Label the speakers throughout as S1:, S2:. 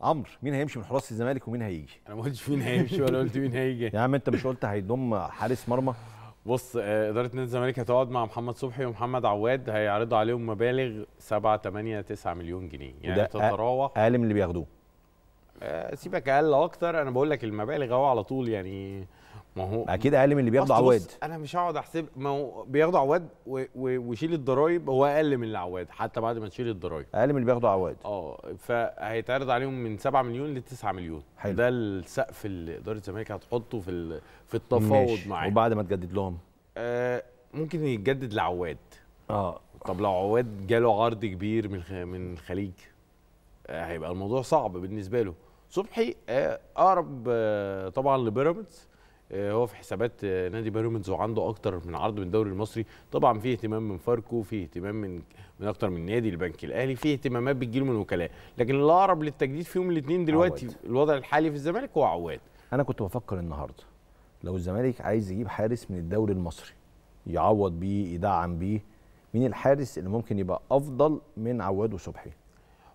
S1: عمرو مين هيمشي من حراس الزمالك ومين هيجي انا ما قلتش مين هيمشي ولا قلت مين هيجي يا عم انت مش قلت هيضم حارس مرمى بص آه، اداره نادي الزمالك هتقعد مع محمد صبحي ومحمد عواد هيعرضوا عليهم مبالغ 7 8 9 مليون جنيه يعني تتراوح اقل من اللي بياخدوه آه، سيبك اقل اكتر انا بقول لك المبالغ اهو على طول يعني ما هو اكيد اقل من اللي بياخده عواد انا مش هقعد احسب ما هو بياخده عواد ويشيل الضرايب هو اقل من العواد حتى بعد ما تشيل الضرايب اقل من اللي بياخده عواد اه فهيتعرض عليهم من 7 مليون ل 9 مليون حلو. ده السقف اللي اداره الزمالك هتحطه في في التفاوض معاه وبعد ما تجدد لهم آه ممكن يتجدد لعواد اه طب لو عواد جاله عرض كبير من من الخليج آه هيبقى الموضوع صعب بالنسبه له صبحي آه، اقرب آه طبعا لبيراميدز آه، هو في حسابات آه، نادي بيراميدز وعنده اكتر من عرض من الدوري المصري طبعا في اهتمام من فاركو في اهتمام من من اكتر من نادي البنك الاهلي في اهتمامات بتجيله من وكلاء لكن الاقرب للتجديد فيهم الاثنين دلوقتي عواد. الوضع الحالي في الزمالك هو عواد انا كنت بفكر النهارده لو الزمالك عايز يجيب حارس من الدوري المصري يعوض بيه يدعم بيه مين الحارس اللي ممكن يبقى افضل من عواد وصبحي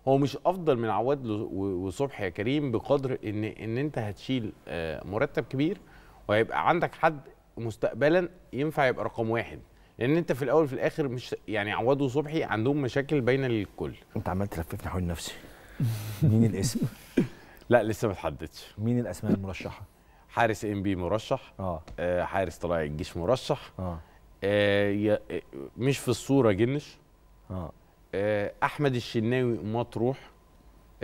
S1: هو مش افضل من عواد وصبحي يا كريم بقدر ان ان انت هتشيل آه، مرتب كبير وهيبقى عندك حد مستقبلا ينفع يبقى رقم واحد لان انت في الاول وفي الاخر مش يعني عواد وصبحي عندهم مشاكل باينه للكل انت عمال تلففني حول نفسي مين الاسم لا لسه ما اتحددش مين الاسماء المرشحه حارس ام بي مرشح اه, آه، حارس طلائع الجيش مرشح آه. آه،, اه, مش في الصوره جنش آه احمد الشناوي مطروح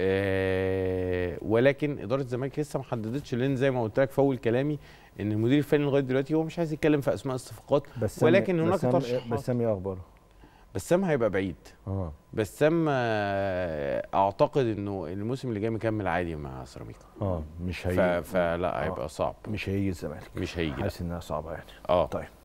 S1: آه، ولكن اداره الزمالك لسه ما حددتش لان زي ما قلت لك في اول كلامي ان المدير الفني لغايه دلوقتي هو مش عايز يتكلم في اسماء الصفقات ولكن هناك ترشيحات بسام ايه اخباره؟ بسام هيبقى بعيد اه بسام آه، اعتقد انه الموسم اللي جاي مكمل عادي مع سيراميكا اه مش هيجي فلا آه. هيبقى صعب مش هيجي الزمالك مش هيجي حاسس انها صعبه يعني اه طيب